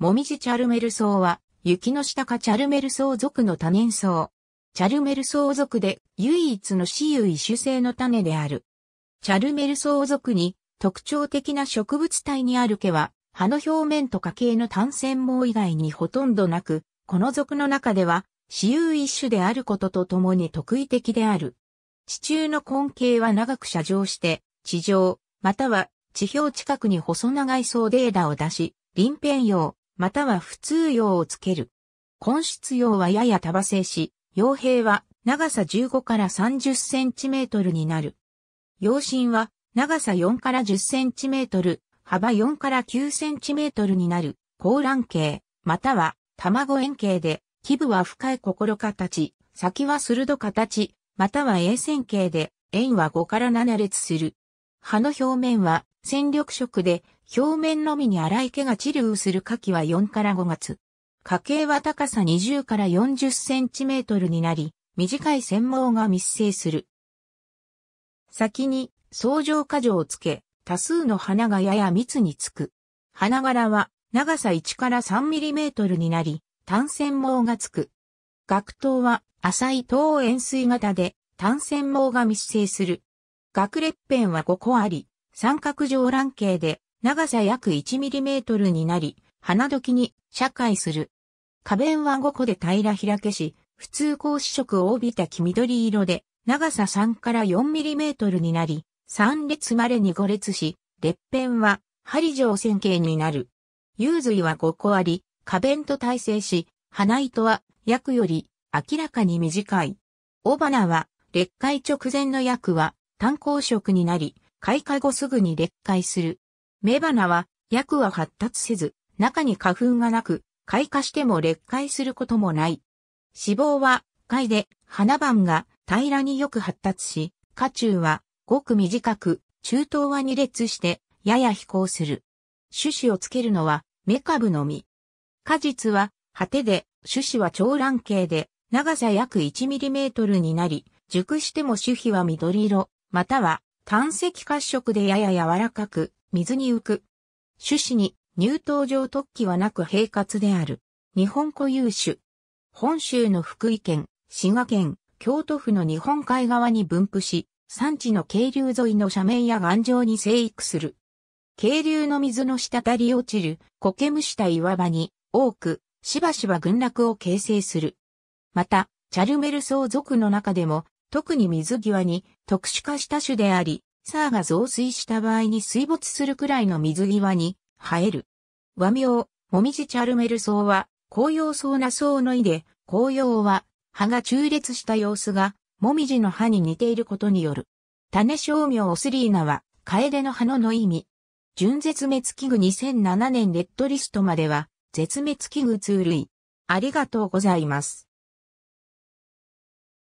モミジチャルメル草は、雪の下かチャルメル草属の多年草。チャルメル草属で唯一の死有異種性の種である。チャルメル草属に特徴的な植物体にある毛は、葉の表面と花茎の単線毛以外にほとんどなく、この属の中では、死有一種であることとともに特異的である。地中の根茎は長く射上して、地上、または地表近くに細長い層で枝を出し、臨片葉、または普通用をつける。根室用はやや束製し、傭兵は長さ15から30センチメートルになる。用心は長さ4から10センチメートル、幅4から9センチメートルになる、高卵形、または卵円形で、基部は深い心形、先は鋭形、または円線形で、円は5から7列する。葉の表面は戦力色で表面のみに粗い毛が治療する夏季は4から5月。花茎は高さ20から40センチメートルになり、短い繊毛が密生する。先に相乗果樹をつけ、多数の花がやや密につく。花柄は長さ1から3ミリメートルになり、単線毛がつく。学頭は浅い等円錐型で単線毛が密生する。学列片は5個あり、三角状卵形で長さ約 1mm になり、花時に社会する。花弁は5個で平ら開けし、普通格子色を帯びた黄緑色で、長さ3から 4mm になり、3列までに5列し、列片は針状線形になる。幽髄は5個あり、花弁と対生し、花糸は約より明らかに短い。尾花は裂解直前の薬は単行色になり、開花後すぐに裂化する。雌花は、薬は発達せず、中に花粉がなく、開花しても裂化することもない。脂肪は、貝で、花瓣が平らによく発達し、花中は、ごく短く、中等は二列して、やや飛行する。種子をつけるのは、メカブの実。果実は、果てで、種子は長卵形で、長さ約1トルになり、熟しても種皮は緑色、または炭石褐色でやや柔らかく、水に浮く。種子に入刀状突起はなく平滑である。日本固有種。本州の福井県、滋賀県、京都府の日本海側に分布し、山地の渓流沿いの斜面や岩上に生育する。渓流の水の滴り落ちる苔むした岩場に多く、しばしば群落を形成する。また、チャルメル相族の中でも特に水際に特殊化した種であり、サーが増水した場合に水没するくらいの水際に生える。和名、もみじチャルメル草は、紅葉草な草の意で、紅葉は、葉が中列した様子が、もみじの葉に似ていることによる。種商名オスリーナは、カエデの葉のの意味。純絶滅危惧2007年レッドリストまでは、絶滅危惧通類。ありがとうございます。